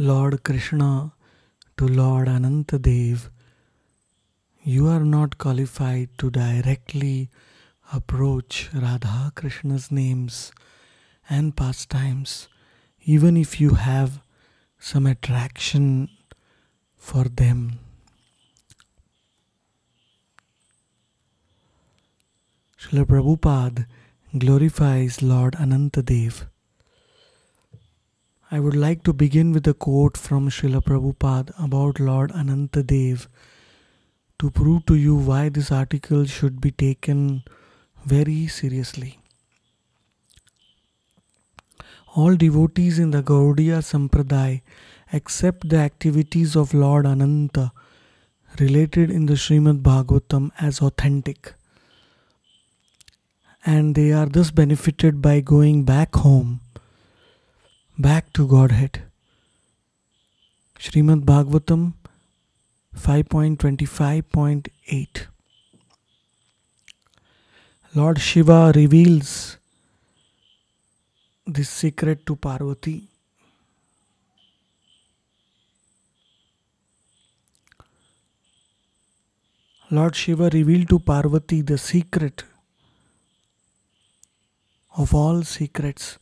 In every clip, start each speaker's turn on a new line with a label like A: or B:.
A: Lord Krishna to Lord Anantadev, you are not qualified to directly approach Radha Krishna's names and pastimes, even if you have some attraction for them. Srila Prabhupada glorifies Lord Anantadev I would like to begin with a quote from Srila Prabhupada about Lord Anantadev to prove to you why this article should be taken very seriously. All devotees in the Gaudiya Sampradaya accept the activities of Lord Ananta related in the Srimad Bhagavatam as authentic. And they are thus benefited by going back home back to Godhead. Srimad Bhagavatam 5.25.8 Lord Shiva reveals this secret to Parvati. Lord Shiva revealed to Parvati the secret of all secrets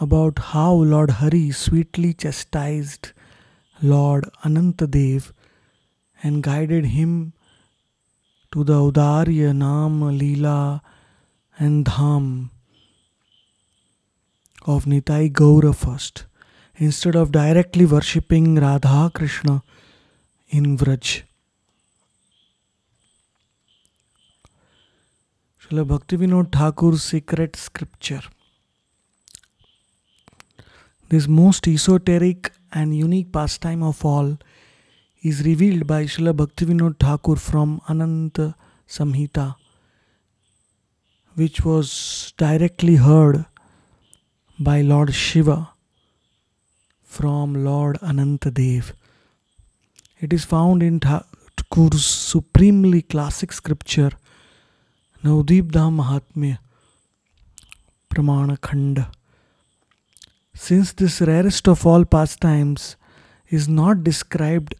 A: about how Lord Hari sweetly chastised Lord Anantadev and guided him to the Audarya Naam Leela and Dham of Nitai Gaura first, instead of directly worshipping Radha Krishna in Vraj. Srila Vinod Thakur's secret scripture. This most esoteric and unique pastime of all is revealed by Srila Bhaktivinoda Thakur from Ananta Samhita, which was directly heard by Lord Shiva from Lord Anantadev. It is found in Thakur's supremely classic scripture Navdeep Dham Mahatmya Pramana Khanda. Since this rarest of all pastimes is not described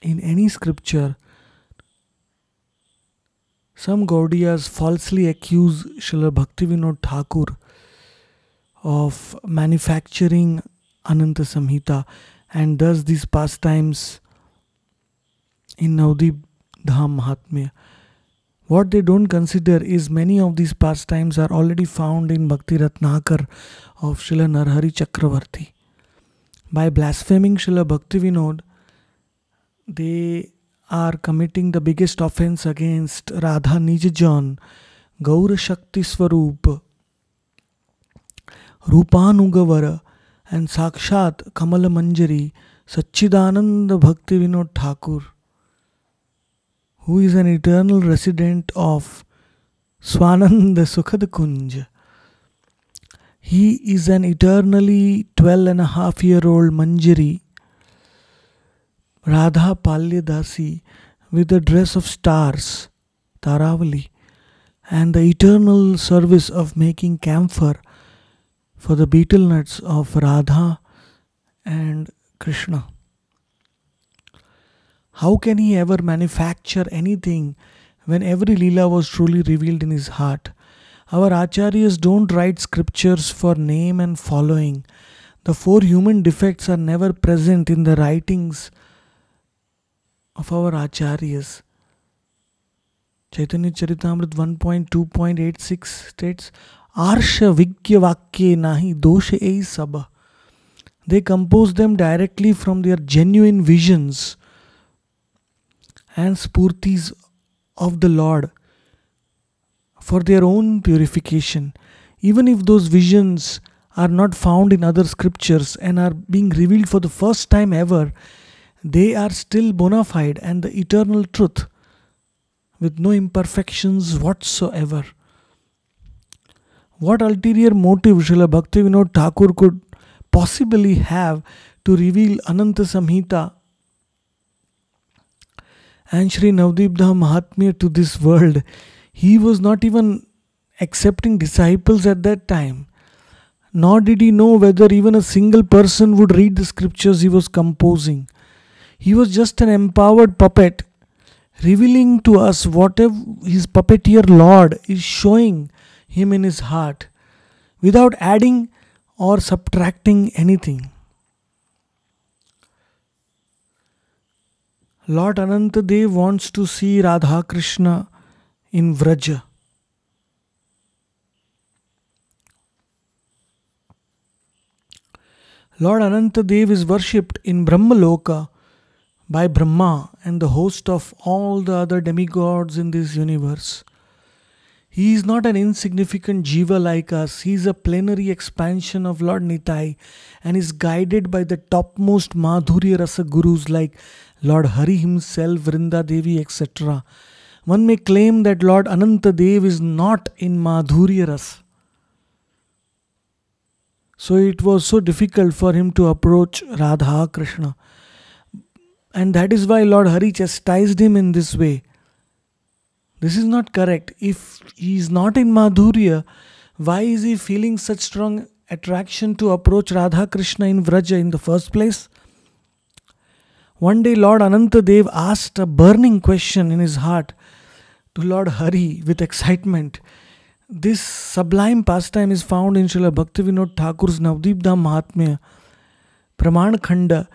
A: in any scripture, some Gaudiyas falsely accuse Srila Bhaktivinoda Thakur of manufacturing Ananta Samhita and thus these pastimes in Naudib Dham Mahatmya What they don't consider is many of these pastimes are already found in Bhakti Ratnakar of Srila Narhari Chakravarti. By blaspheming Srila Vinod, they are committing the biggest offense against Radha Nijajan, Gaur Shakti Swarup, Rupanugavara, and Sakshat Kamala Manjari, Sachidanand Vinod Thakur. who is an eternal resident of Swananda Sukhad Kunj. He is an eternally 12 and a half year old Manjari, Radha Palyadasi, with a dress of stars, Taravali, and the eternal service of making camphor for the betel nuts of Radha and Krishna. How can he ever manufacture anything when every Leela was truly revealed in his heart? Our Acharyas don't write scriptures for name and following. The four human defects are never present in the writings of our Acharyas. Chaitanya Charitamrit 1.2.86 states, Arsha Vigya Vakye Nahi Doshe Ei Sabha. They compose them directly from their genuine visions and spurtis of the Lord for their own purification, even if those visions are not found in other scriptures and are being revealed for the first time ever, they are still bona fide and the eternal truth with no imperfections whatsoever. What ulterior motive Srila Bhaktivinoda Thakur could possibly have to reveal Ananta Samhita and Sri Navdeep Dham Mahatmya to this world, he was not even accepting disciples at that time. Nor did he know whether even a single person would read the scriptures he was composing. He was just an empowered puppet, revealing to us whatever his puppeteer Lord is showing him in his heart, without adding or subtracting anything. Lord Anantadev wants to see Radha Krishna in Vraja. Lord Anantadev is worshipped in Brahmaloka by Brahma and the host of all the other demigods in this universe. He is not an insignificant jiva like us, he is a plenary expansion of Lord Nitai and is guided by the topmost Madhurya Rasa gurus like Lord Hari himself, Vrinda Devi, etc. One may claim that Lord Anantadev is not in Madhurya Ras. So it was so difficult for him to approach Radha Krishna. And that is why Lord Hari chastised him in this way. This is not correct. If he is not in Madhurya, why is he feeling such strong attraction to approach Radha Krishna in Vraja in the first place? One day, Lord Anantadev asked a burning question in his heart to Lord Hari with excitement. This sublime pastime is found in Srila Bhaktivinoda Thakur's Navdeep Dham Mahatmya, Praman Khanda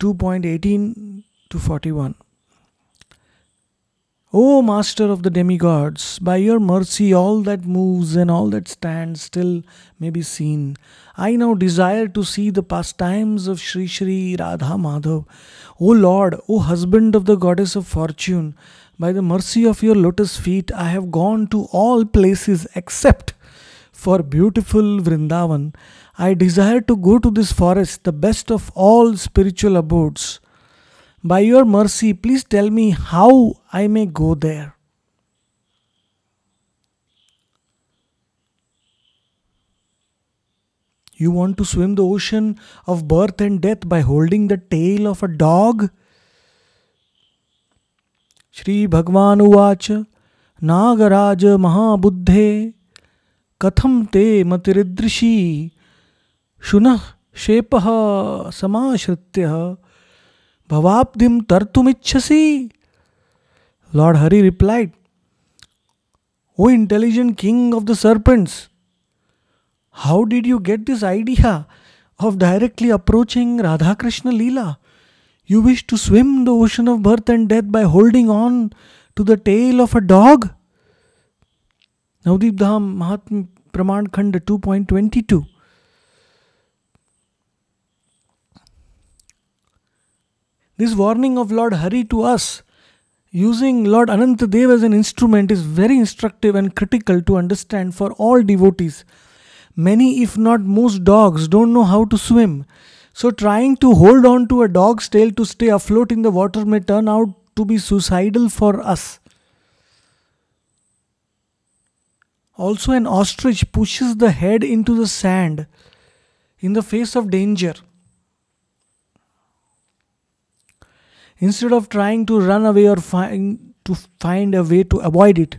A: 2.18 to 41. O Master of the demigods, by your mercy all that moves and all that stands still may be seen. I now desire to see the pastimes of Sri Sri Radha Madhav. O Lord, O husband of the goddess of fortune, by the mercy of your lotus feet, I have gone to all places except for beautiful Vrindavan. I desire to go to this forest, the best of all spiritual abodes. By your mercy, please tell me how I may go there. You want to swim the ocean of birth and death by holding the tail of a dog Shri भगवान उवाच नागराज महाबुद्धे कथम ते मतिदृशी शुन शेप समाश्रित्य भवाब्धि तर्तुमिछसी Lord Hari replied O intelligent king of the serpents How did you get this idea of directly approaching Radhakrishna Leela? You wish to swim the ocean of birth and death by holding on to the tail of a dog? Navdeep Dham, Mahatma Praman Khanda 2.22. This warning of Lord Hari to us using Lord Anantadev as an instrument is very instructive and critical to understand for all devotees. Many, if not most, dogs don't know how to swim. So, trying to hold on to a dog's tail to stay afloat in the water may turn out to be suicidal for us. Also, an ostrich pushes the head into the sand in the face of danger. Instead of trying to run away or find, to find a way to avoid it,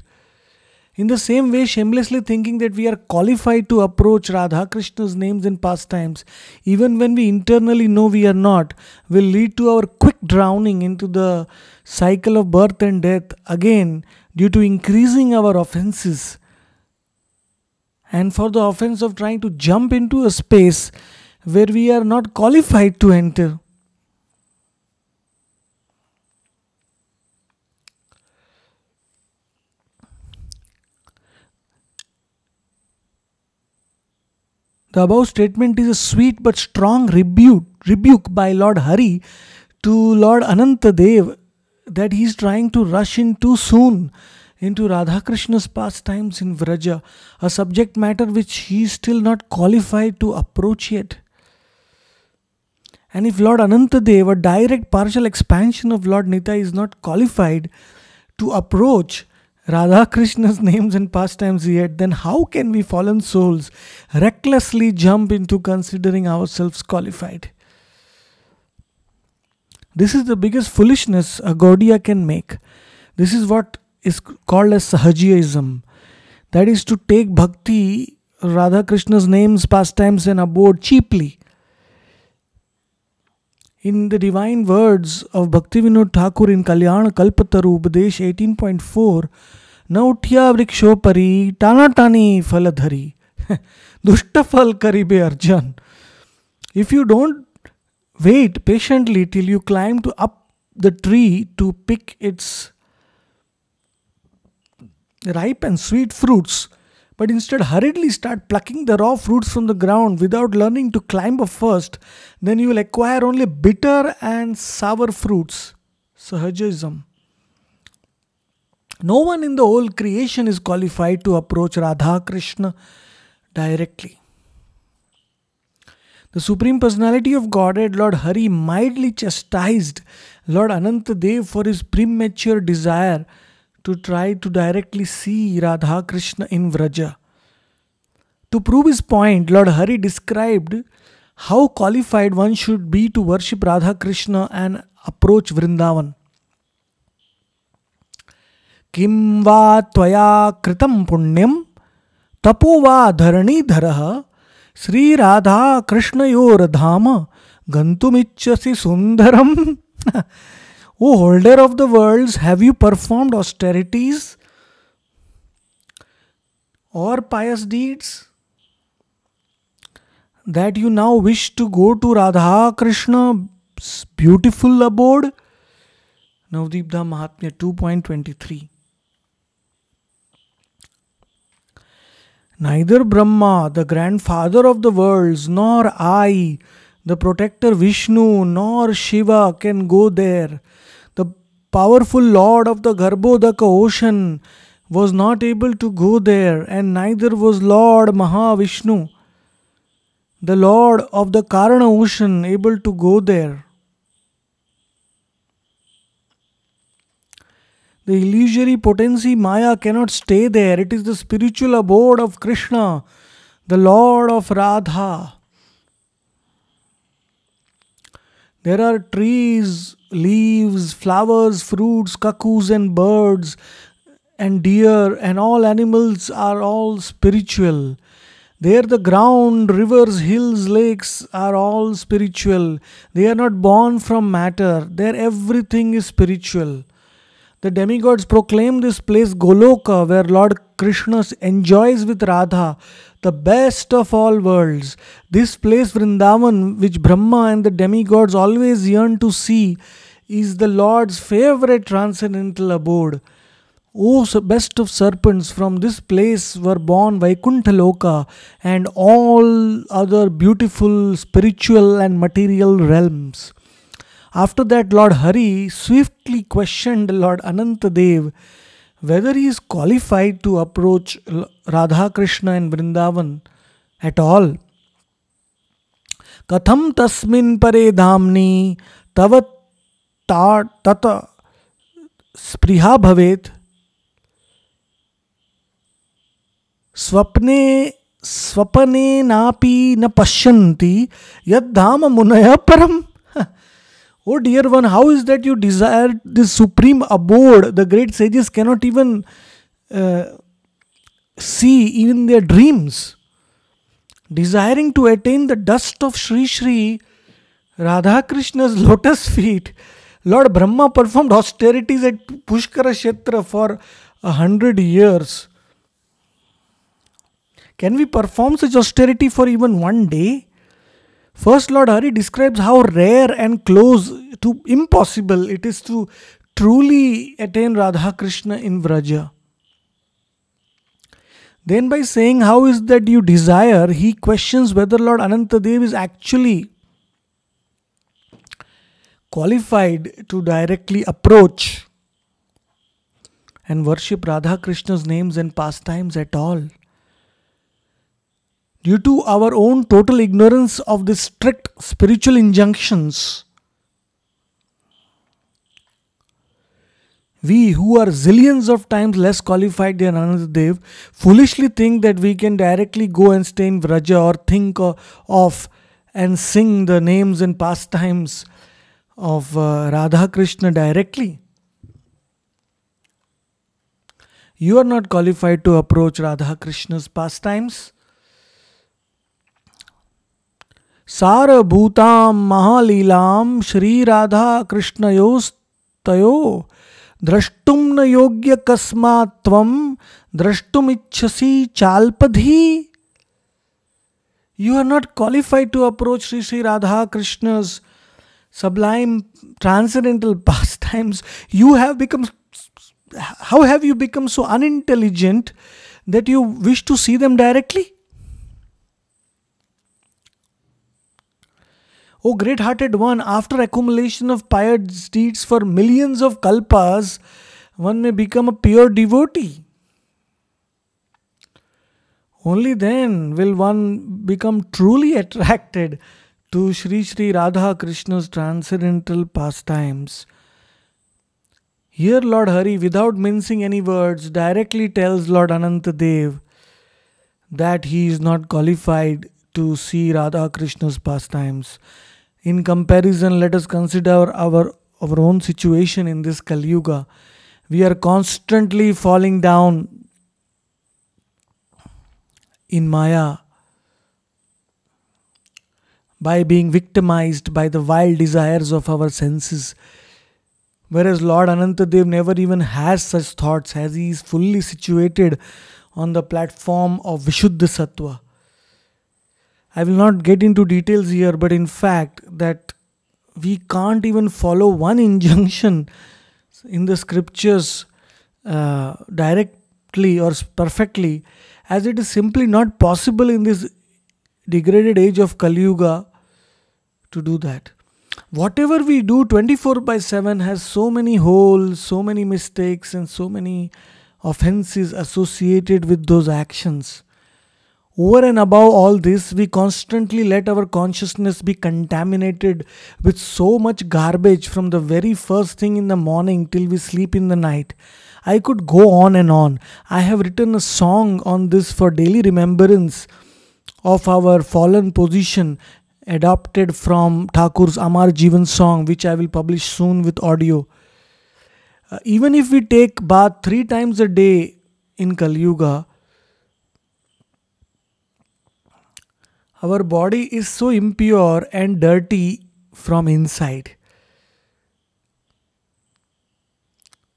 A: in the same way, shamelessly thinking that we are qualified to approach Radha Krishna's names in pastimes, even when we internally know we are not, will lead to our quick drowning into the cycle of birth and death again due to increasing our offenses. And for the offense of trying to jump into a space where we are not qualified to enter. The above statement is a sweet but strong rebuke, rebuke by Lord Hari to Lord Anantadev that he is trying to rush in too soon into Radhakrishna's pastimes in Vraja, a subject matter which he is still not qualified to approach yet. And if Lord Anantadev, a direct partial expansion of Lord Nita, is not qualified to approach, Radha Krishna's names and pastimes yet, then how can we fallen souls recklessly jump into considering ourselves qualified? This is the biggest foolishness a Gaudiya can make. This is what is called as Sahajiaism. That is to take bhakti, Radha Krishna's names, pastimes, and abode cheaply in the divine words of Bhaktivinoda Thakur in Kalyana Kalpataru Upadesh 18.4, Nautya Vrikshopari Tanatani Faladhari Dushta Karibe Arjan. If you don't wait patiently till you climb to up the tree to pick its ripe and sweet fruits, but instead hurriedly start plucking the raw fruits from the ground without learning to climb up first, then you will acquire only bitter and sour fruits. Sahajism. No one in the whole creation is qualified to approach Radha Krishna directly. The Supreme Personality of Godhead, Lord Hari, mildly chastised Lord Anantadev for his premature desire to try to directly see Radha Krishna in Vraja. To prove his point, Lord Hari described how qualified one should be to worship Radha Krishna and approach Vrindavan. किं वा त्वया कृतं पुण्यं तपो वा धरणीधरः श्रीराधाकृष्णयोर्धाम गन्तुमिच्छसि सुन्दरम् O oh, holder of the worlds, have you performed austerities or pious deeds that you now wish to go to Radha Krishna's beautiful abode? Navdeep Mahatmya 2.23 Neither Brahma, the grandfather of the worlds, nor I, the protector Vishnu, nor Shiva can go there powerful lord of the Garbhodaka ocean, was not able to go there, and neither was Lord Mahavishnu, the lord of the Karana ocean, able to go there. The illusory potency Maya cannot stay there. It is the spiritual abode of Krishna, the Lord of Radha. There are trees leaves, flowers, fruits, cuckoos, and birds, and deer, and all animals are all spiritual. There, the ground, rivers, hills, lakes are all spiritual. They are not born from matter, there, everything is spiritual. The demigods proclaim this place Goloka, where Lord Krishna enjoys with Radha, the best of all worlds. This place, Vrindavan, which Brahma and the demigods always yearn to see, is the Lord's favorite transcendental abode. O best of serpents, from this place were born Vaikuntha Loka and all other beautiful spiritual and material realms. After that, Lord Hari swiftly questioned Lord Anantadev whether he is qualified to approach Radha Krishna in Vrindavan at all. Katham tasmin pare dhamni तव तत स्पृहा भवेत स्वप्ने स्वपने नापी न पश्यंती यद्धाम मुनय परम O dear one how is that you desire the supreme abode the great sages not even see in their dreams desiring to attain the dust of Shri Shri Radha Krishna lotus feet Lord Brahma performed austerities at Pushkara Kshetra for a hundred years. Can we perform such austerity for even one day? First, Lord Hari describes how rare and close to impossible it is to truly attain Radha Krishna in Vraja. Then, by saying how is that you desire, he questions whether Lord Anantadev is actually qualified to directly approach and worship Radha Krishna's names and pastimes at all. Due to our own total ignorance of the strict spiritual injunctions, we who are zillions of times less qualified than Dev foolishly think that we can directly go and stay in Vraja or think of and sing the names and pastimes of uh, Radha Krishna directly, you are not qualified to approach Radha Krishna's pastimes. सारभूतां महालीलां श्रीराधाकृष्णयोस्तयो द्रष्टुं न योग्य कस्मात् त्वं द्रष्टुमिच्छसि चाल्पधि you are not qualified to approach Shri Shri Radha Krishna's sublime transcendental pastimes, you have become. How have you become so unintelligent that you wish to see them directly? O oh, great hearted one, after accumulation of pious deeds for millions of kalpas, one may become a pure devotee. Only then will one become truly attracted to Sri Sri Radha Krishna's transcendental pastimes. Here, Lord Hari, without mincing any words, directly tells Lord Anantadev that he is not qualified to see Radha Krishna's pastimes. In comparison, let us consider our, our own situation in this Kali Yuga. We are constantly falling down in Maya by being victimized by the wild desires of our senses. Whereas Lord Anantadev never even has such thoughts as he is fully situated on the platform of Vishuddha Sattva. I will not get into details here, but in fact, that we can't even follow one injunction in the scriptures uh, directly or perfectly, as it is simply not possible in this degraded age of Kali Yuga to do that. Whatever we do 24 by 7 has so many holes, so many mistakes, and so many offenses associated with those actions. Over and above all this, we constantly let our consciousness be contaminated with so much garbage from the very first thing in the morning till we sleep in the night. I could go on and on. I have written a song on this for daily remembrance of our fallen position adopted from Thakur's Amar Jivan song, which I will publish soon with audio. Uh, even if we take bath three times a day in Kali Yuga, our body is so impure and dirty from inside.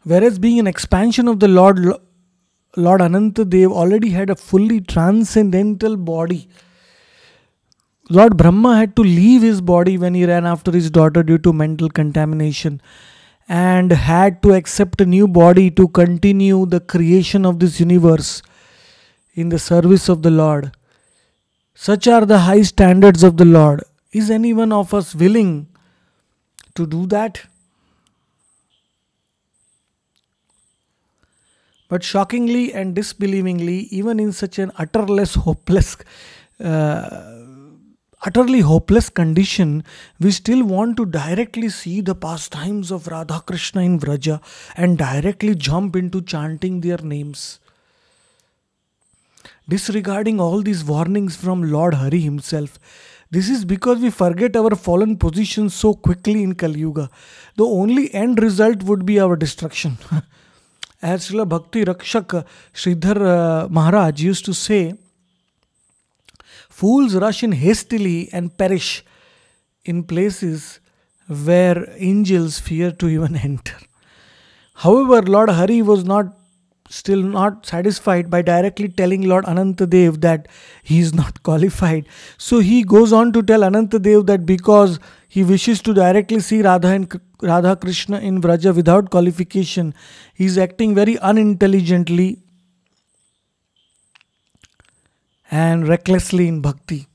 A: Whereas being an expansion of the Lord, Lord Ananta Dev already had a fully transcendental body Lord Brahma had to leave his body when he ran after his daughter due to mental contamination and had to accept a new body to continue the creation of this universe in the service of the Lord. Such are the high standards of the Lord. Is any one of us willing to do that? But shockingly and disbelievingly, even in such an utterless hopeless uh, utterly hopeless condition, we still want to directly see the pastimes of Radha Krishna in Vraja and directly jump into chanting their names. Disregarding all these warnings from Lord Hari himself, this is because we forget our fallen position so quickly in Kali Yuga. The only end result would be our destruction. As Srila Bhakti Rakshak Sridhar uh, Maharaj used to say, Fools rush in hastily and perish in places where angels fear to even enter. However, Lord Hari was not still not satisfied by directly telling Lord Anantadev that he is not qualified. So he goes on to tell Anantadev that because he wishes to directly see Radha and Radha Krishna in Vraja without qualification, he is acting very unintelligently and recklessly in bhakti.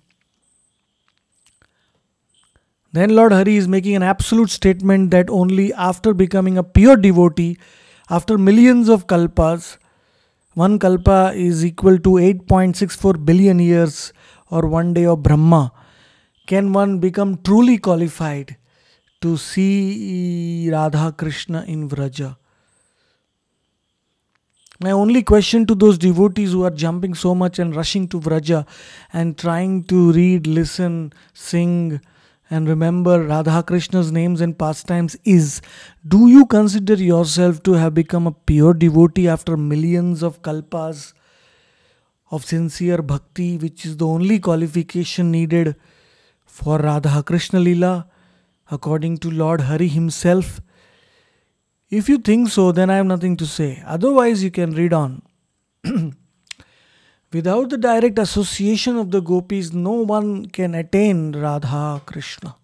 A: Then Lord Hari is making an absolute statement that only after becoming a pure devotee, after millions of kalpas, one kalpa is equal to 8.64 billion years or one day of Brahma, can one become truly qualified to see Radha Krishna in Vraja. My only question to those devotees who are jumping so much and rushing to Vraja and trying to read, listen, sing, and remember Radha Krishna's names and pastimes is do you consider yourself to have become a pure devotee after millions of kalpas of sincere bhakti, which is the only qualification needed for Radha Krishna Lila? According to Lord Hari himself, If you think so, then I have nothing to say. Otherwise, you can read on. Without the direct association of the gopis, no one can attain Radha Krishna.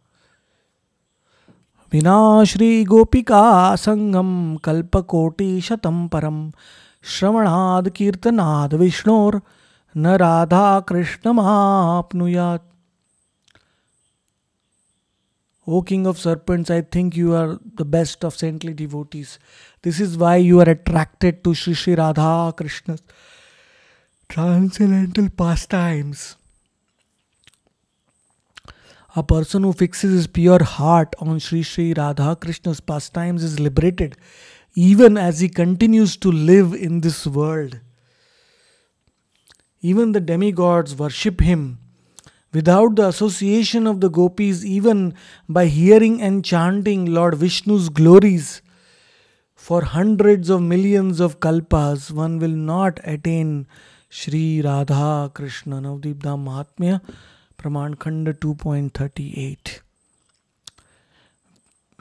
A: बिना श्री गोपिका संगम कल्पकोटि शतम परम श्रवणाद कीर्तनाद विष्णोर न Radha Krishna महानुयात O King of Serpents, I think you are the best of saintly devotees. This is why you are attracted to Sri Sri Radha Krishna's transcendental pastimes. A person who fixes his pure heart on Sri Sri Radha Krishna's pastimes is liberated even as he continues to live in this world. Even the demigods worship him Without the association of the gopis, even by hearing and chanting Lord Vishnu's glories, for hundreds of millions of kalpas, one will not attain Sri Radha Krishna Navdeep Dham Mahatmya, Praman Khanda 2.38.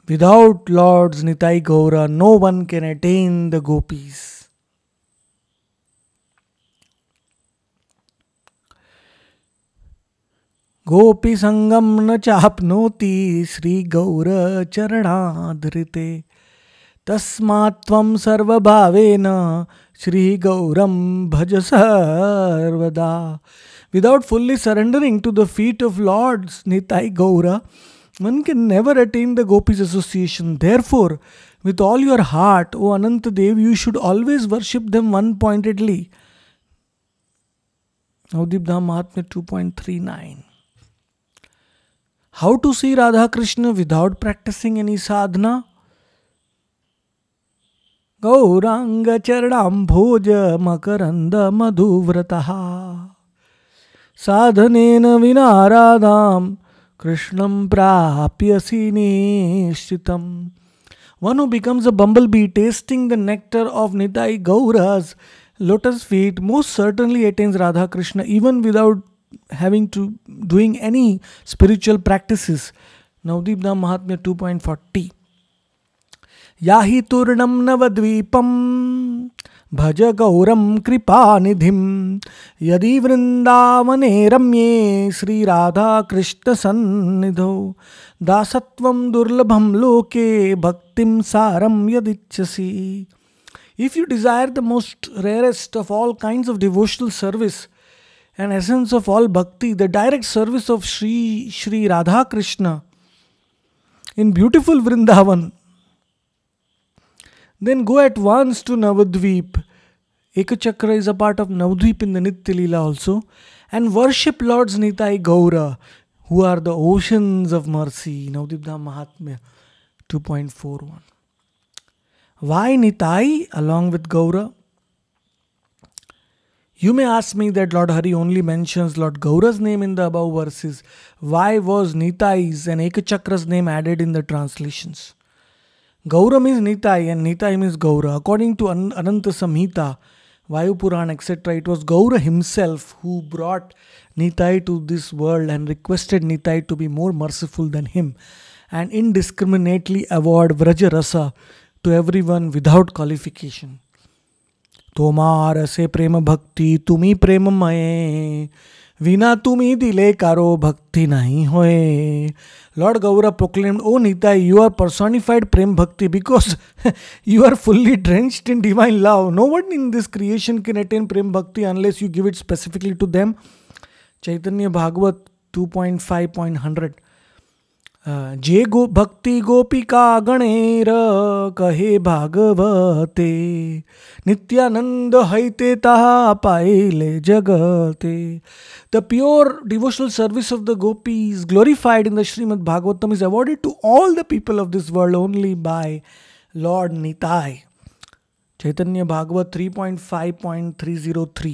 A: Without Lords Nitai Gaura, no one can attain the gopis. गोपी संगम न चापनोती श्री गौर चरणाधृते तस्मात्वम सर्वभावेन श्री गौरम भज सर्वदा without fully surrendering to the feet of Lords Nitai Gaur one can never attain the gopis association therefore with all your heart O Ananta Deva you should always worship them one pointedly Navadvipa Dhama Mahatmya two point three nine how to see Radha Krishna without practicing any sadhana Gauranga चरणाम भोज मकरंद मधुव्रत साधन विना राधाम कृष्ण प्राप्यसी निश्चित one who becomes a bumble bee testing the nectar of Nitai Gaura's lotus feet most certainly attains Radha Krishna even without having to doing any spiritual practices. Navdibna Mahatmya 2.40 याहि तूर्णं नवद्वीपं भज गौरं कृपानिधिं यदि वृन्दावने रम्ये श्रीराधाकृष्णसन्निधौ दासत्वं दुर्लभं लोके भक्तिं सारं यदिच्छसि If you desire the most rarest of all kinds of devotional service, and essence of all bhakti, the direct service of Sri Sri Radha Krishna in beautiful Vrindavan. Then go at once to Navadvip. Ekachakra is a part of Navadvip in the Nityalila also. And worship Lords Nitai Gaura, who are the oceans of mercy. Navadvip Dham 2.41. Why Nitai along with Gaura? You may ask me that Lord Hari only mentions Lord Gaura's name in the above verses. Why was Nitai's and Ekachakra's name added in the translations? Gaura means Nitai and Nitai means Gaura. According to An- Ananta Samhita, Vayu etc., it was Gaura himself who brought Nitai to this world and requested Nitai to be more merciful than him and indiscriminately award Vrajarasa to everyone without qualification. तोमार से प्रेम भक्ति तुम्हें प्रेम मये विना तुम्ही दिले कारो भक्ति नहीं होए Lord Gaura proclaim O Nitai you are personified prema bhakti because you are fully drenched in divine love no one in this creation can attain prema bhakti unless you give it specifically to them Chaitanya Bhagavat two point point five hundred जे गो भक्ति गोपिका गणेर कहे भागवते नित्यानंद हईते तहा पाइले जगते the pure devotional service of the gopi is glorified in the Shrimad Bhagavatam is awarded to all the people of this world only by Lord Nitai Chaitanya Bhagavat 3.5.303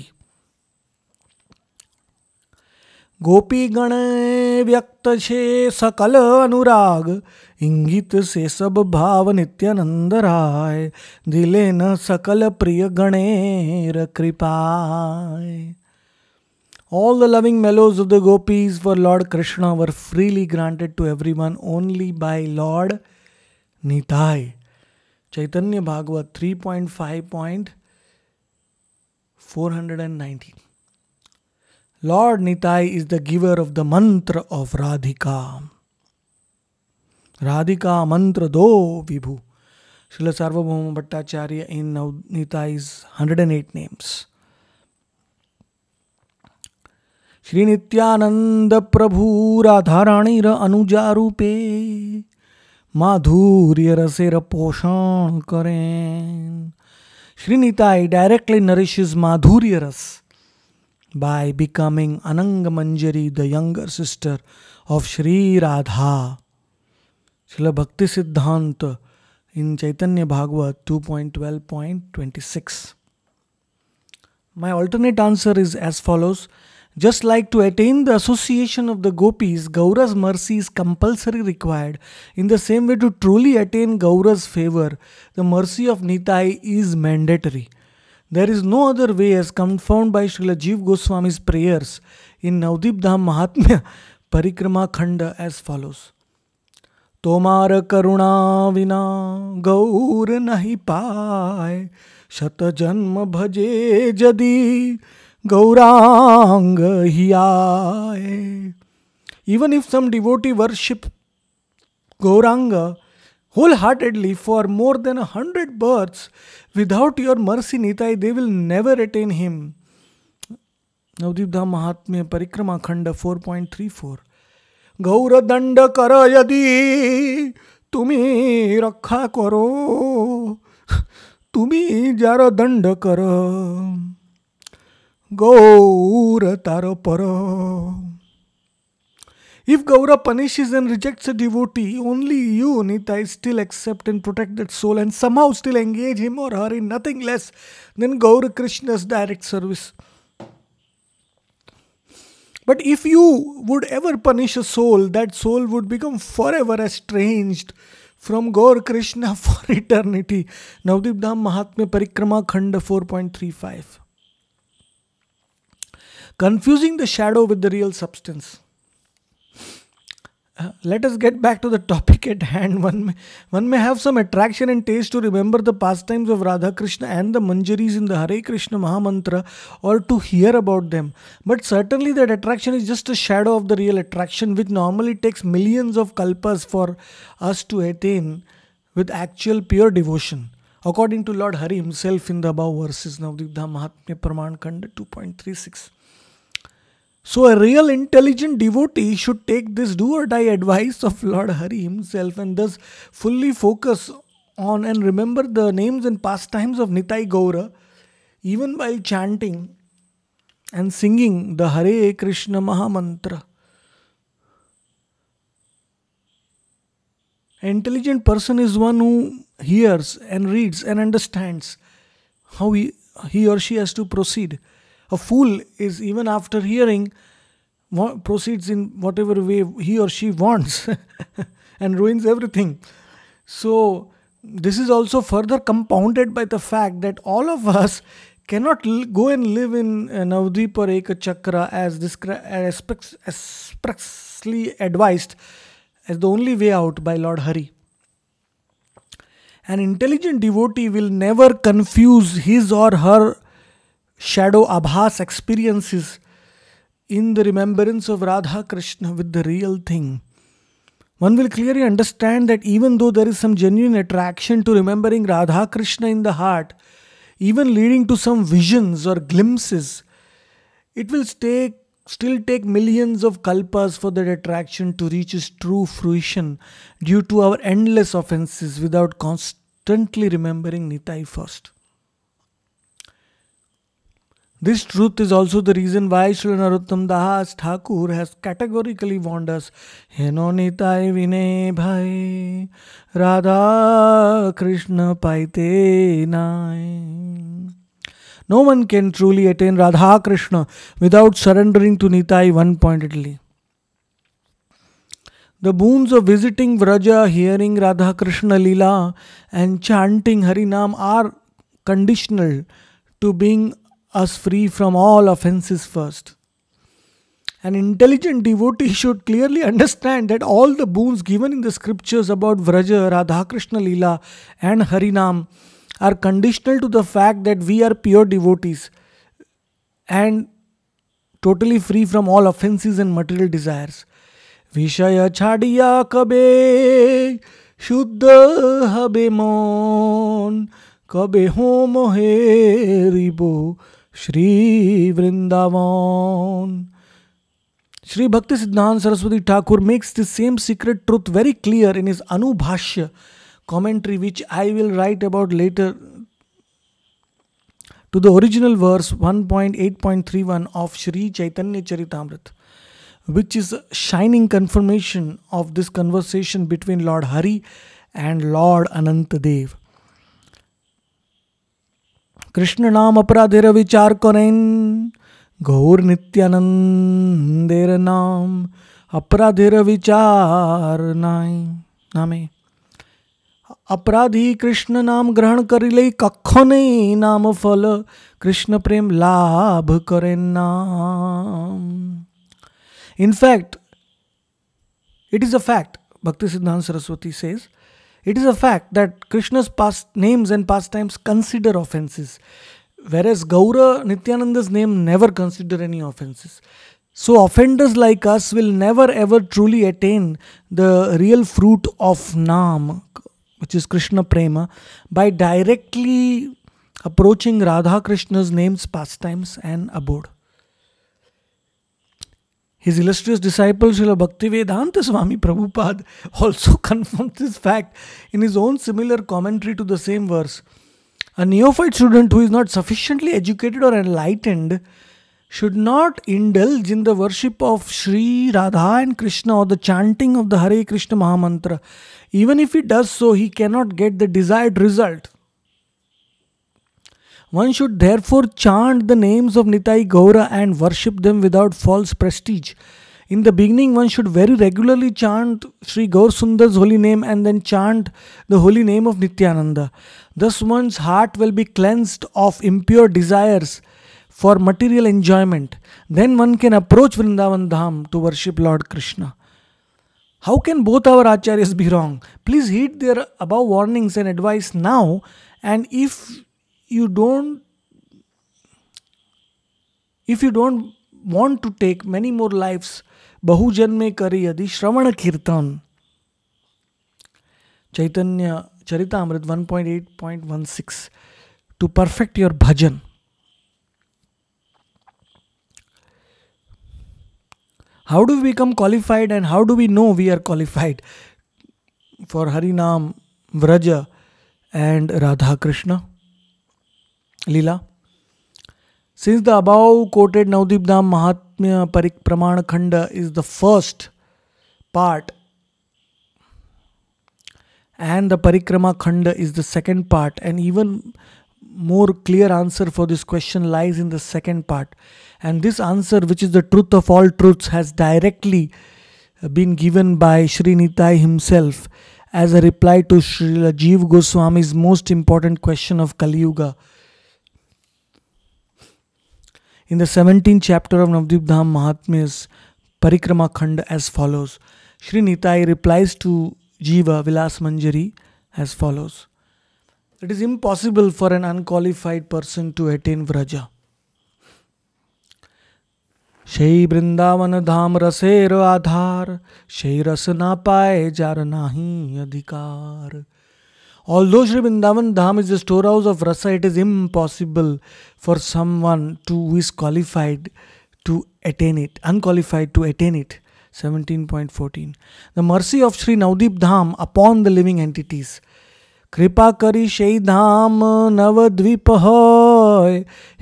A: गोपी गण व्यक्त छे सकल अनुराग इंगित से सब भाव नित्यानंद राय दिले न सकल प्रिय गणेर कृपाय all the loving mellows of the gopis for Lord Krishna were freely granted to everyone only by Lord Nitai Chaitanya Bhagavat three point five point four hundred and nineteen Lord Nitai is the giver of the mantra of Radhika Radhika मंत्र दो विभु शिल Sarvabhauma Bhattacharya in नव Nitai's hundred and eight names Shri Nityananda Prabhu राधाराणी र अनुजा रूपे माधुर्य रसे पोषण करें श्रीनीताई निताई डायरेक्टली नरिशिज माधुर्य रस by becoming Anangamanjari, the younger sister of Sri Radha. Srila Bhakti Siddhanta in Chaitanya Bhagavat 2.12.26. My alternate answer is as follows. Just like to attain the association of the gopis, Gaura's mercy is compulsory required. In the same way, to truly attain Gaura's favor, the mercy of Nitai is mandatory. There is no other way as confirmed by Srila Jeev Goswami's prayers in Navdeep Dham Mahatmya Parikrama Khanda as follows. तोमार करुणा विना गौर नहीं पाए शत जन्म भजे जदि गौरांग ही आए even if some devotee worship Gauranga wholeheartedly for more than hundred births without your mercy Nitai they will never attain him Navadvipa Dhama Mahatmya Parikrama Khanda four point three four गौर दंड कर यदि तुम्हें रखा करो तुम्हें जार दंड कर गौर तार पर If Gaura punishes and rejects a devotee, only you, Nitai, still accept and protect that soul and somehow still engage him or her in nothing less than Gaura Krishna's direct service. But if you would ever punish a soul, that soul would become forever estranged from Gaur Krishna for eternity. Navdeep Dham Mahatmya Parikrama Khanda 4.35. Confusing the shadow with the real substance. Uh, let us get back to the topic at hand. One may, one may have some attraction and taste to remember the pastimes of Radha Krishna and the manjaris in the Hare Krishna Mahamantra or to hear about them. But certainly, that attraction is just a shadow of the real attraction, which normally takes millions of kalpas for us to attain with actual pure devotion. According to Lord Hari himself in the above verses, Navdipdha Mahatmya Praman 2.36. So, a real intelligent devotee should take this do or die advice of Lord Hari himself and thus fully focus on and remember the names and pastimes of Nitai Gaura even while chanting and singing the Hare Krishna Mahamantra. An intelligent person is one who hears and reads and understands how he, he or she has to proceed. A fool is, even after hearing, proceeds in whatever way he or she wants and ruins everything. So, this is also further compounded by the fact that all of us cannot go and live in uh, Navdeep or Eka Chakra as expressly advised as the only way out by Lord Hari. An intelligent devotee will never confuse his or her shadow Abhas experiences in the remembrance of Radha Krishna with the real thing. One will clearly understand that even though there is some genuine attraction to remembering Radha Krishna in the heart, even leading to some visions or glimpses, it will take, still take millions of kalpas for that attraction to reach its true fruition due to our endless offenses without constantly remembering Nitai first. This truth is also the reason why Sri Narottam Das Thakur has categorically warned us, Henonitai vine Bhai Radha Krishna Paite Nai. No one can truly attain Radha Krishna without surrendering to Nitai one pointedly. The boons of visiting Vraja, hearing Radha Krishna Lila, and chanting Harinam are conditional to being us free from all offenses first. An intelligent devotee should clearly understand that all the boons given in the scriptures about Vraja, Radhakrishna Leela, and Harinam are conditional to the fact that we are pure devotees and totally free from all offenses and material desires. Vishaya chadiya kabe shuddha habe mon kabe homo heribo Shri Vrindavan Shri Bhakti Siddhanta Saraswati Thakur makes the same secret truth very clear in is Anubhashya commentary which I will write about later to the original verse 1.8.31 of Shri Chaitanya Charitamrita which is shining confirmation of this conversation between Lord Hari and Lord Ananta Deva कृष्ण नाम अपराधेर विचार करें घोर नित्यानंदेर नाम अपराधेर विचार नाई नामे अपराधी कृष्ण नाम ग्रहण कर ले कखो नहीं नाम फल कृष्ण प्रेम लाभ करें नाम in fact it is a fact Bhakti Siddhanta Saraswati says It is a fact that Krishna's past names and pastimes consider offenses, whereas Gaura Nityananda's name never consider any offenses. So, offenders like us will never ever truly attain the real fruit of Nam, which is Krishna Prema, by directly approaching Radha Krishna's names, pastimes, and abode. His illustrious disciple Srila Bhaktivedanta Swami Prabhupada also confirmed this fact in his own similar commentary to the same verse. A neophyte student who is not sufficiently educated or enlightened should not indulge in the worship of Sri Radha and Krishna or the chanting of the Hare Krishna Mahamantra. Even if he does so, he cannot get the desired result. One should therefore chant the names of Nitai Gaura and worship them without false prestige. In the beginning, one should very regularly chant Sri Gaur Sundar's holy name and then chant the holy name of Nityananda. Thus, one's heart will be cleansed of impure desires for material enjoyment. Then one can approach Vrindavan Dham to worship Lord Krishna. How can both our acharyas be wrong? Please heed their above warnings and advice now. And if you don't if you don't want to take many more lives बहुजन में करी यदि श्रवण कीर्तन Chaitanya Charitamrita six to perfect your bhajan how do we become qualified and how do we know we are qualified for Harinam Vraja and Radha Krishna Leela. Since the above quoted Navdeep Dham Mahatmya Parik Khanda is the first part and the Parikrama Khanda is the second part, and even more clear answer for this question lies in the second part. And this answer, which is the truth of all truths, has directly been given by Sri Nitai himself as a reply to Sri Rajiv Goswami's most important question of Kaliyuga. In the 17th chapter of Navdeep Dham Mahatmya's Parikrama Khand as follows. Sri Nitai replies to Jiva Vilas Manjari as follows. It is impossible for an unqualified person to attain Vraja. शई वृंदावन धाम रसेर आधार शई रस ना पाए jar नाही अधिकार Although Sri Vrindavan Dham is the storehouse of rasa, it is impossible for someone to, who is qualified to attain it, unqualified to attain it. 17.14. The mercy of Sri Navdeep Dham upon the living entities. Kripa Kari शई धाम नवद्वीप होय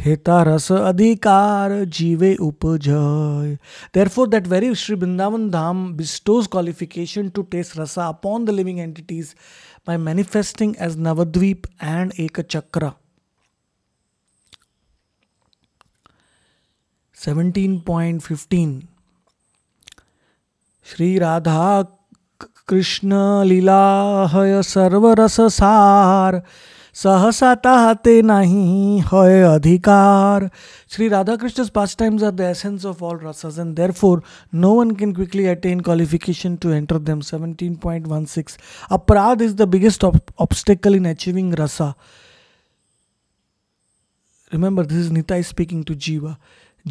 A: हेता रस अधिकार जीवे therefore that very Sri Vrindavan Dham bestows qualification to taste rasa upon the living entities by manifesting as Navadvip and Chakra. 17.15 Shri Radha Krishna लीला हय सर्वरस सार सहसा ताहते नाही हय अधिकार Shri Radhakrishna pastimes are the essence of all rasas and there no one can quickly attain qualification to enter them seventeen aparadha is the biggest obstacle in achieving rasa remember this is Nitai speaking to jiva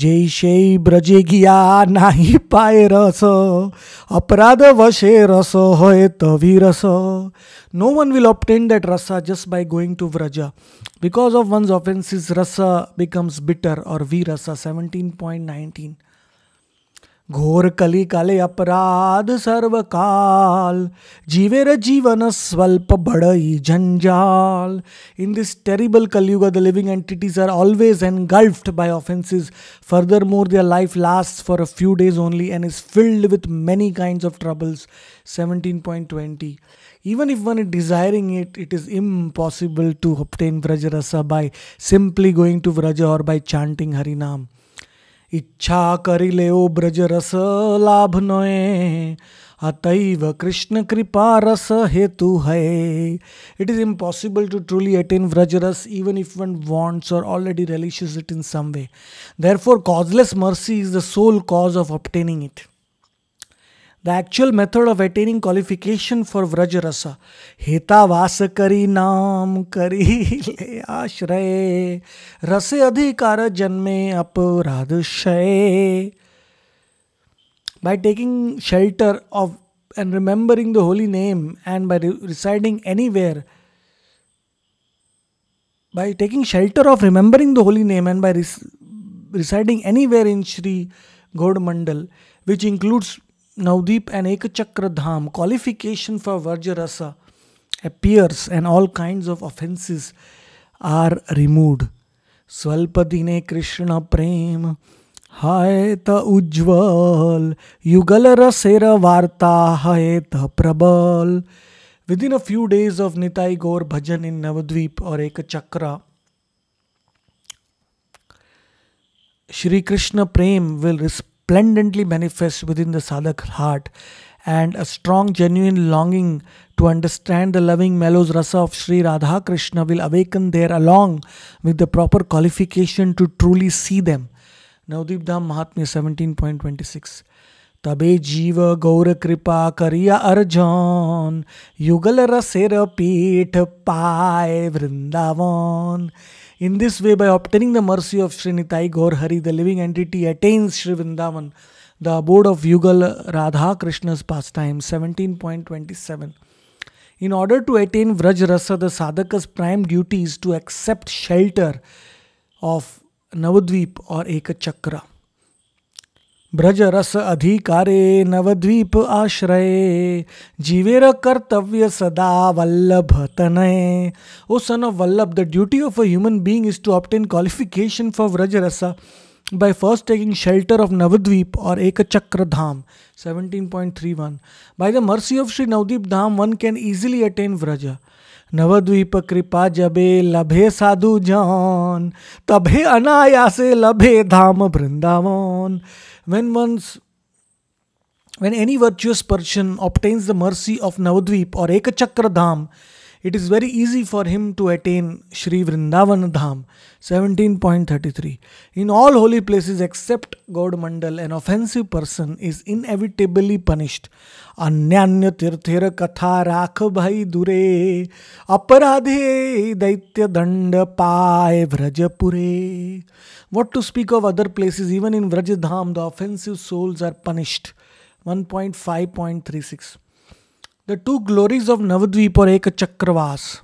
A: जे से ब्रजे गिया नाही पाए रस अपराध वशे रस होय तवी रस no one will obtain that rasa just by going to Vraja because of one offences rasa becomes bitter or we rasa nineteen घोर कली काले अपराध सर्व काल जीवेर जीवन स्वल्प बड़ई झंझाल in this terrible Kaliyuga the living entities are always engulfed by offences furthermore their life last for a few days only and is filled with many kind of troubles seventeen point twenty even if one is desiring it it is impossible to obtain Vraja rasa by simply going to Vraja or by chanting हरिनाम इच्छा करी ले ब्रज रस लाभ नए अतैव कृष्ण कृपा रस हेतु है it is impossible to truly attain Vraja rasa even if one wants or already relishes it in some way therefore causeless mercy is the sole cause of obtaining it the actual method of attaining qualification for Vraja rasa हेतावास करी नाम करी ले आश्रय रसे अधिकार जन्मे अपराध शय by taking shelter of and remembering the holy name and by residing anywhere by taking shelter of remembering the holy name and by residing anywhere in Shri Mandal which includes Navdeep and Ekachakradham, qualification for Varjarasa appears and all kinds of offences are removed. स्वल्पदिने कृष्णप्रेम हयत उज्ज्वल युगलरसेर वार्ता हयत प्रबल within a few days of Nitai Gaur bhajan in Navadvip or Ekachakra Shri Krishna prema will रिस्प Splendidly manifests within the sadak heart, and a strong, genuine longing to understand the loving mellows rasa of Sri Radha Krishna will awaken there along with the proper qualification to truly see them. Navdeep Dham Mahatmya 17.26 Tabe jiva Gaura karya करिया अर्जन युगल रसेर पीठ vrindavan. In this way, by obtaining the mercy of Sri Gorhari, Gaur Hari, the living entity attains Sri the abode of Yugal Radha Krishna's pastime. 17.27. In order to attain Vraj Rasa, the sadhaka's prime duty is to accept shelter of Navadvip or Ekachakra. Braj रस अधिकारे नवद्वीप आश्रय जीवेर कर्तव्य सदा वल्लभ तनय O son of Vallabha the duty of a human being is to obtain qualification for rasa by first taking shelter of Navadvip or Ekachakra dham seventeen point three one by the mercy of Shri Navadvip dham one can easily attain Vraja Navadvip कृपा जबे लभे साधु जान तभे अनायासे लभे धाम Vrindavan When one's when any virtuous person obtains the mercy of Navadvip or Ekachakra Dham, it is very easy for him to attain Sri Vrindavan Dham. 17.33. In all holy places except God Mandal, an offensive person is inevitably punished. Anyanya tirthira katha राख भाई दुरे अपराधे दैत्य दंड पाए व्रजपुरे What to speak of other places? Even in Vrajadham, the offensive souls are punished. 1.5.36. The two glories of Navadvip are Eka Chakravas.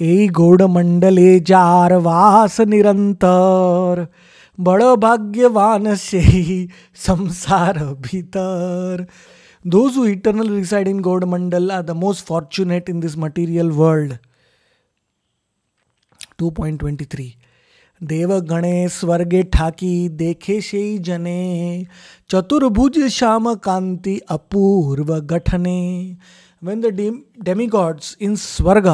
A: ए गोडमंडले जार वास निरंतर बड़ो भाग्यवान से संसार भीतर those who eternally reside in Godamandal are the most fortunate in this material world. 2.23 देव गणे स्वर्गे ठाकी देखे से जने चतुर्भुज श्याम कांति अपूर्व गठने when the demigods in svarga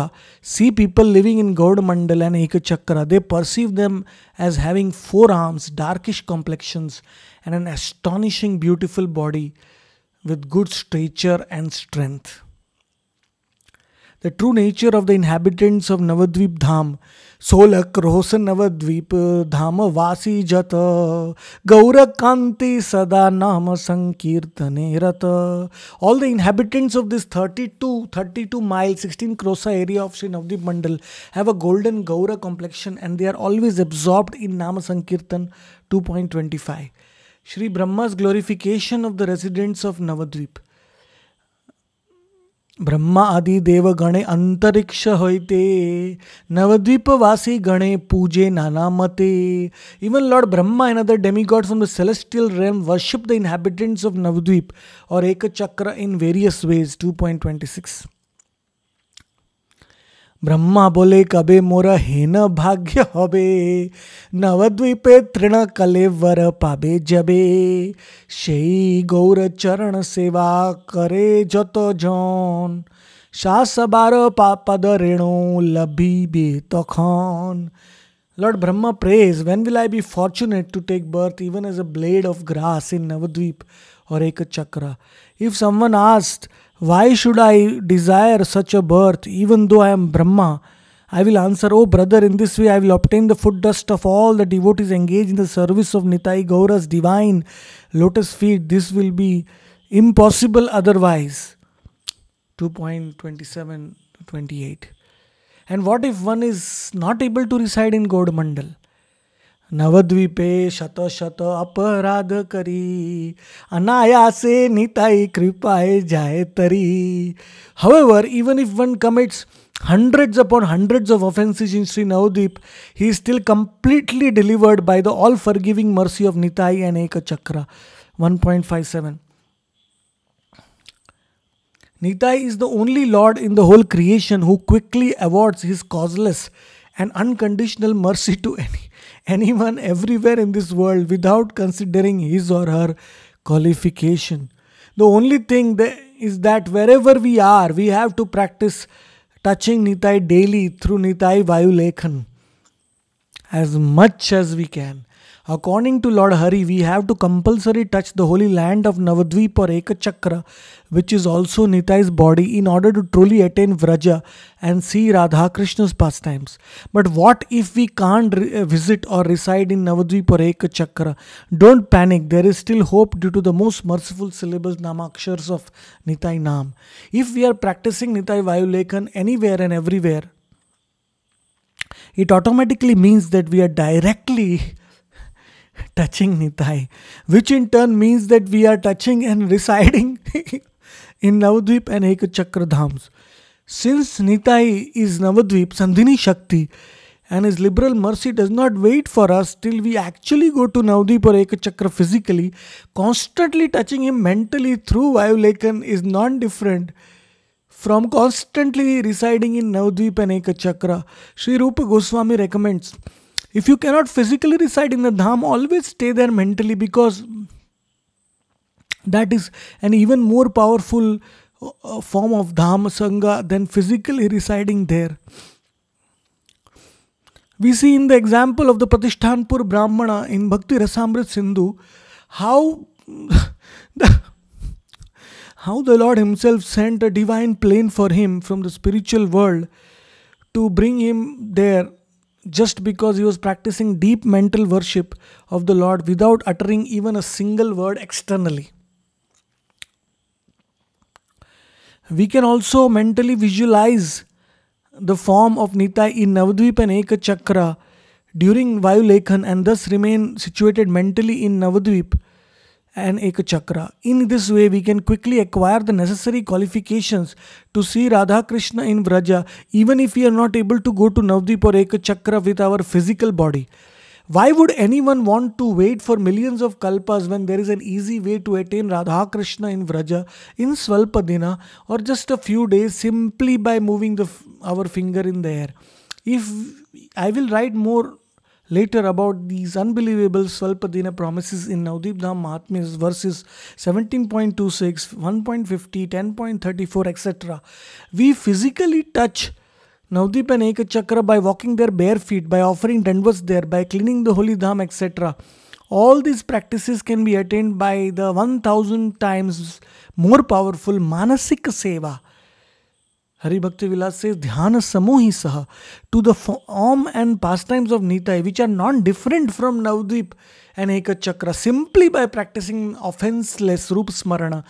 A: see people living in Gaud Mandal and Ekachakra they perceive them as having four arms darkish complexions and an astonishing beautiful body with good stature and strength the true nature of the inhabitants of Navadvip dham धाम वासी जत कांति सदा नाम संकीर्तने रत all the inhabitants of this 32 32 mile 16 krosha area of Shri Navadvip Mandal have a golden gaura complexion and they are always absorbed in nam sankirtan 2.25 Shri Brahma's glorification of the residents of Navadvip Brahma आदि देव गणे अंतरिक्ष होते नवद्वीपवासी गणे पूजे नाना मते even lord Brahma and other demigod from the celestial realm worship the inhabitants of Navadvip or एक चक्र इन वेरियस वेज 2.26 ब्रह्मा बोले कबे मोर हेन भाग्य हबे नवद्वीपे तृण कले वर पाबे जबे से गौर चरण सेवा करे जत जन सास बार पापद ऋणो लभी बे तखन lord Brahma prays when will I be fortunate to take birth even as a blade of grass in Navadvip or Ekat Chakra. If someone asked, Why should I desire such a birth even though I am Brahma? I will answer, Oh brother, in this way I will obtain the foot dust of all the devotees engaged in the service of Nitai Gaura's divine lotus feet. This will be impossible otherwise. 2.27 28. And what if one is not able to reside in Godmandal? नवद्वीपे शत शत अपराध करी अनायासे नीताई कृपाए जाए तरी however even if one commits hundreds upon hundreds of offences in Shri Navadvip he is still completely delivered by the all forgiving mercy of Nitai and Ekachakra one point five seven Nitai is the only lord in the whole creation who quickly awards his causeless and unconditional mercy to any. anyone everywhere in this world without considering his or her qualification. The only thing that is that wherever we are, we have to practice touching Nitai daily through Nitai Vayulekhan as much as we can. According to Lord Hari, we have to compulsory touch the holy land of Navadvip or Ekachakra, which is also Nitai's body, in order to truly attain Vraja and see Radha Krishna's pastimes. But what if we can't re- uh, visit or reside in Navadvip or Ekachakra? Don't panic, there is still hope due to the most merciful syllables Namakshars of Nitai Nam. If we are practicing Nitai Vayulekan anywhere and everywhere, it automatically means that we are directly touching Nithai, which in turn means that we are touching and residing in Navadvip and Ekachakra Dhams. Since Nithai is Navadvip, Sandhini Shakti, and his liberal mercy does not wait for us till we actually go to Navdeep or Ekachakra physically. Constantly touching him mentally through Vayulekan is non different from constantly residing in Navdeep and Ekachakra. Sri Rupa Goswami recommends If you cannot physically reside in the Dham, always stay there mentally because that is an even more powerful uh, form of Dham Sangha than physically residing there. We see in the example of the Patishthanpur Brahmana in Bhakti Rasamrit Sindhu how the, how the Lord Himself sent a divine plane for him from the spiritual world to bring him there just because he was practicing deep mental worship of the Lord without uttering even a single word externally. We can also mentally visualize the form of Nitai in Navadvipa and Eka Chakra during Vayulekhan and thus remain situated mentally in Navadvipa and Ekachakra. In this way, we can quickly acquire the necessary qualifications to see Radha Krishna in Vraja, even if we are not able to go to Navdeep or Ekachakra with our physical body. Why would anyone want to wait for millions of kalpas when there is an easy way to attain Radha Krishna in Vraja in Svalpadina or just a few days simply by moving the, our finger in the air? If I will write more later about these unbelievable Swalpadina promises in Navdeep Dham Mahatmyas verses 17.26, 1.50, 10.34, etc. We physically touch Navdeep and Ekachakra by walking their bare feet, by offering dandvas there, by cleaning the holy dham, etc. All these practices can be attained by the 1000 times more powerful Manasika Seva Haribhakti Vilas से ध्यान समूह ही सह to the form and pastimes of Nitai which are not different from Navadvip and Ekachakra simply by practising ऑफेंसलेस रूप स्मरण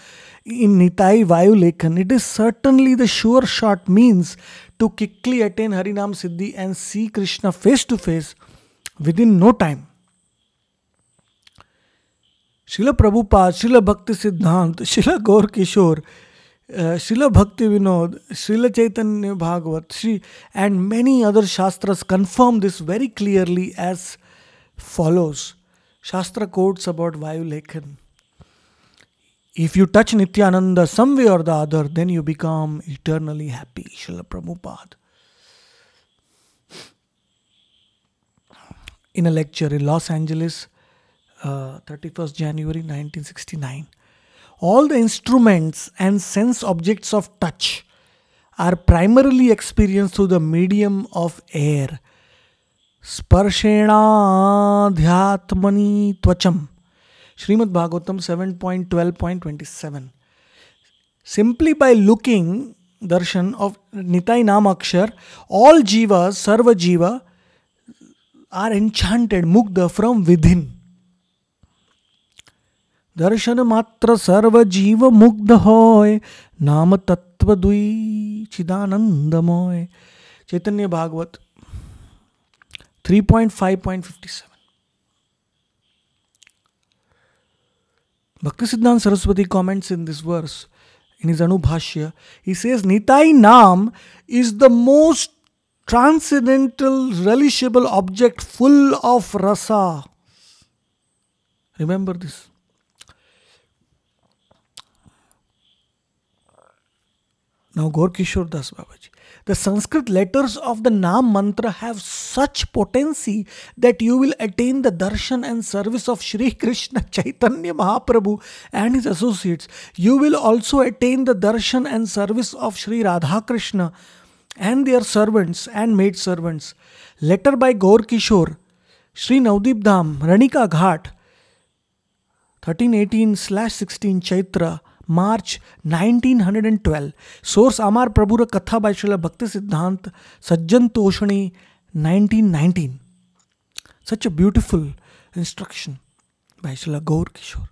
A: इन Nitai vayu lekhan it is certainly the sure short means to quickly attain harinam siddhi and see Krishna face to face within no time Shrila Prabhupad शिल भक्ति सिद्धांत शिल गौर किशोर uh, Srila Bhakti Vinod, Srila Chaitanya Bhagavat, Sri, and many other Shastras confirm this very clearly as follows. Shastra quotes about Vayulekhan. If you touch Nityananda some way or the other, then you become eternally happy. Srila Prabhupada. In a lecture in Los Angeles, 31st uh, January 1969 all the instruments and sense objects of touch are primarily experienced through the medium of air. Sparshenadhyatmani Twacham. Srimad Bhagavatam 7.12.27. Simply by looking, darshan of Nitai Namakshar, all jivas, sarva jiva, are enchanted, mukda from within. दर्शन मात्र सर्व जीव मुग्ध होय नाम तत्व दुई चिदानंदमय Chaitanya Bhagavat three point five point fifty seven Bhakti Siddhanta Saraswati comments in this verse in is Anubhashya he says Nitai nam is the most transcendental relishable object full of rasa remember this Now gorkishor Das Babaji. The Sanskrit letters of the Nam mantra have such potency that you will attain the darshan and service of Sri Krishna Chaitanya Mahaprabhu and his associates. You will also attain the darshan and service of Sri Radha Krishna and their servants and maid servants. Letter by gorkishor Kishore, Sri Navdeep Dham, Ranika Ghat, 1318 16 Chaitra, March 1912 source Amar Prabhur Katha बाईशल Bhakti Siddhanta Sajjan Toshani 1919 such a beautiful instruction बाईशल Gaura Kishore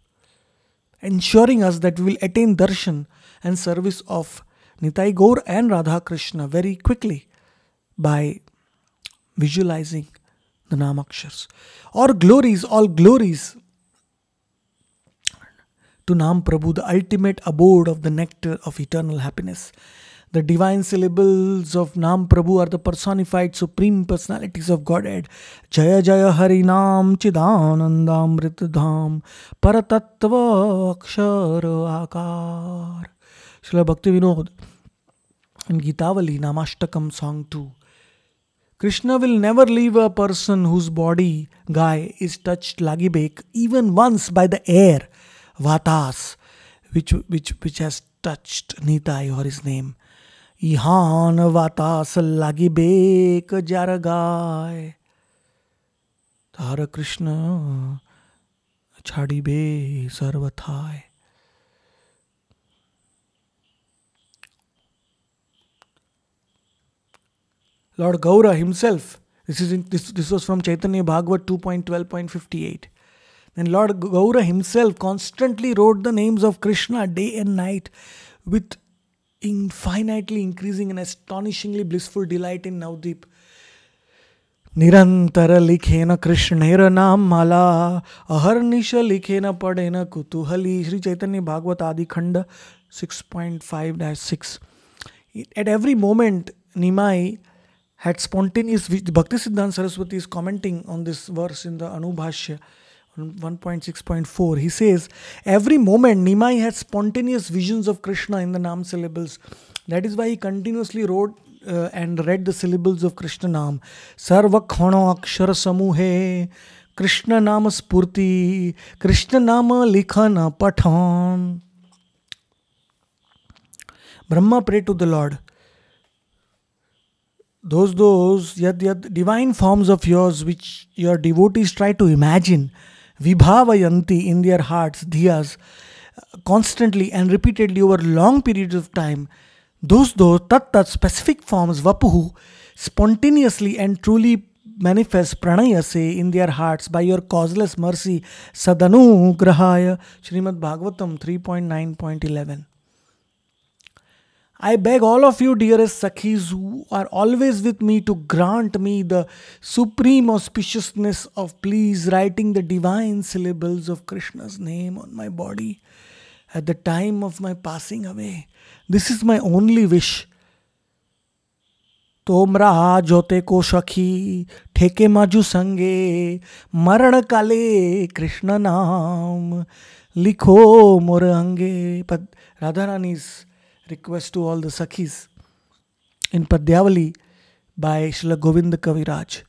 A: ensuring us that will attain darshan and service of Nitai Gaura and Radha Krishna very quickly by visualising the naam akshar or glories all glories to Nam Prabhu, the ultimate abode of the nectar of eternal happiness. The divine syllables of Nam Prabhu are the personified supreme personalities of Godhead. Jaya Jaya Hari Nam Chidanandamrit Dham Paratattva Akshara Akar. Srila Bhakti Vinod in Gitavali Namashtakam Song 2. Krishna will never leave a person whose body, guy, is touched lagibek even once by the air Vatas, which, which, which has touched Nitai or his name. Ihan Vatas lagi bek jaragai. Tara Krishna chadibe sarvathai. Lord Gaura himself, this, is in, this, this was from Chaitanya Bhagavat 2.12.58. Then Lord Gaura himself constantly wrote the names of Krishna day and night with infinitely increasing and astonishingly blissful delight in Navdeep. Nirantara लिखेन Krishna नाम माला aharnisha लिखेन पढ़ेन kutuhali Shri Chaitanya Bhagavat आदि खंड 6.5-6 at every moment nimai had spontaneous bhakti siddhanta saraswati is commenting on this verse in the anubhashya 1.6.4, he says, Every moment Nimai had spontaneous visions of Krishna in the Nam syllables. That is why he continuously wrote uh, and read the syllables of Krishna Nam. Sarvakhano Akshara Samuhe, Krishna Nam Spurti, Krishna Nam Likhana Pathan. Brahma prayed to the Lord. Those, those, yad yad divine forms of yours which your devotees try to imagine vibhavayanti in their hearts, dhyas, constantly and repeatedly over long periods of time, those though tat tat specific forms vapuhu spontaneously and truly manifest pranaya se in their hearts by your causeless mercy sadanu grahaya Srimad Bhagavatam 3.9.11 I beg all of you, dearest Sakhis, who are always with me, to grant me the supreme auspiciousness of please writing the divine syllables of Krishna's name on my body at the time of my passing away. This is my only wish. तोमरा जोते को सखी ठेके माजू संगे मरण काले कृष्ण नाम लिखो मोर अंगे राधा रानी request to all the Sakhis in Padyavali by Srila Govinda Kaviraj,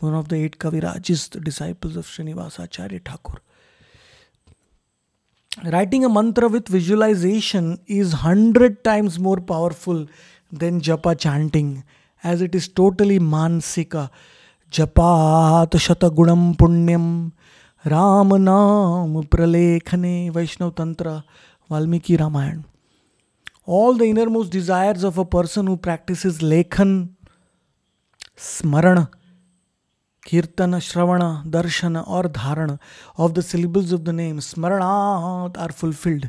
A: one of the eight Kavirajas, the disciples of Srinivasacharya Thakur. Writing a mantra with visualization is 100 times more powerful than japa chanting, as it is totally mansika. जपात शतगुणम पुण्यम Ram नाम प्रलेखने Vaishnava Tantra Valmiki Ramayana all the innermost desires of a person who practice lekhan smaran kirtan shravan darshan or dharan of the syllables of the name स्मरणाद are fulfilled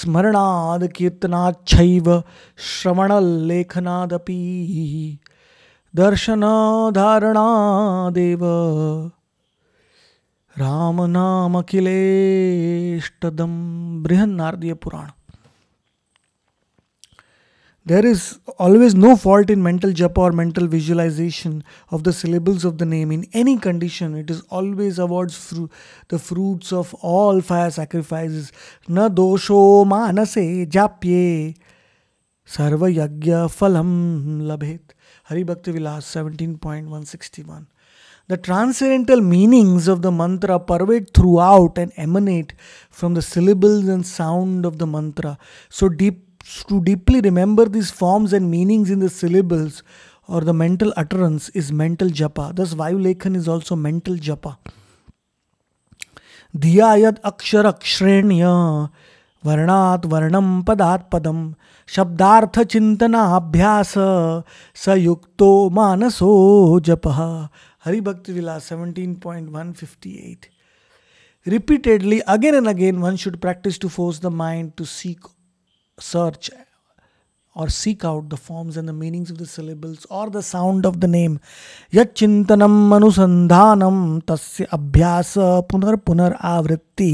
A: स्मरणाद कीर्तनाक्षव श्रवण लेखनादपी दर्शन धारणादेव राम नाम अखिलेष्टदम बृहन पुराण There is always no fault in mental japa or mental visualization of the syllables of the name in any condition. It is always awards fru- the fruits of all fire sacrifices. Na dosho manase japye sarva yagya phalam labhet. Hari Bhakti Vilas 17.161. The transcendental meanings of the mantra pervade throughout and emanate from the syllables and sound of the mantra. So deep to deeply remember these forms and meanings in the syllables or the mental utterance is mental japa. Thus, Vayulekhan is also mental japa. धियायत अक्षर अक्षरेण्य वर्णात वर्णम पदात पदम शब्दार्थ चिंतनाभ्यास सयुक्तो मानसो जप Hari Bhakti Vilas 17.158 repeatedly again and again one should practice to force the mind to seek search or seek out the forms and the meanings of the syllables or the sound of the name यिंतनम अनुसंधानम तस्य अभ्यास पुनर आवृत्ति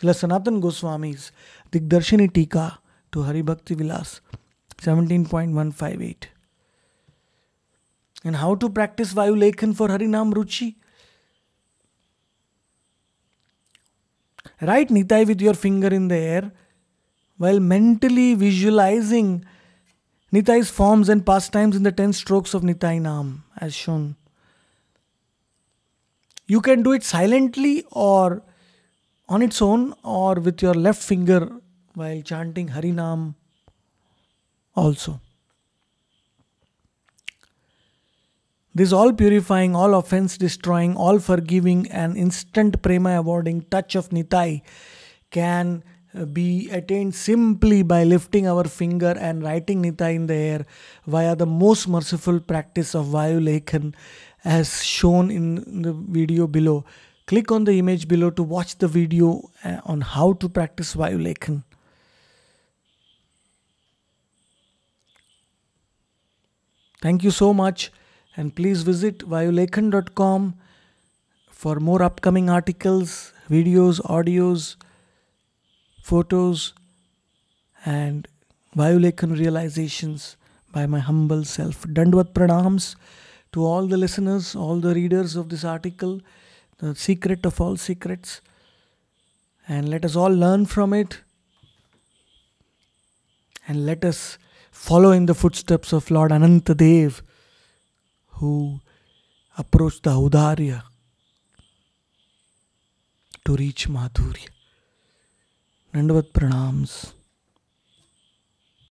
A: Shrila Sanatan Goswami's Digdarshini tika to Haribhakti Vilas seventeen point one five eight and how to practice vayu lekhan for harinam ruchi write Nitai with your finger in the air while mentally visualizing Nitai's forms and pastimes in the 10 strokes of Nitai Nam as shown. You can do it silently or on its own or with your left finger while chanting Harinam also. This all purifying, all offense destroying, all forgiving, and instant prema awarding touch of Nitai can be attained simply by lifting our finger and writing Nita in the air via the most merciful practice of Vayu Lekhan, as shown in the video below. Click on the image below to watch the video uh, on how to practice Vayu Lekhan. Thank you so much and please visit vayulekhan.com for more upcoming articles, videos, audios, photos and Vayulekan realizations by my humble self. Dandvat pranams to all the listeners, all the readers of this article, the secret of all secrets. And let us all learn from it. And let us follow in the footsteps of Lord Anantadev, who approached the Audarya to reach Madhurya. दंडवत प्रणाम्स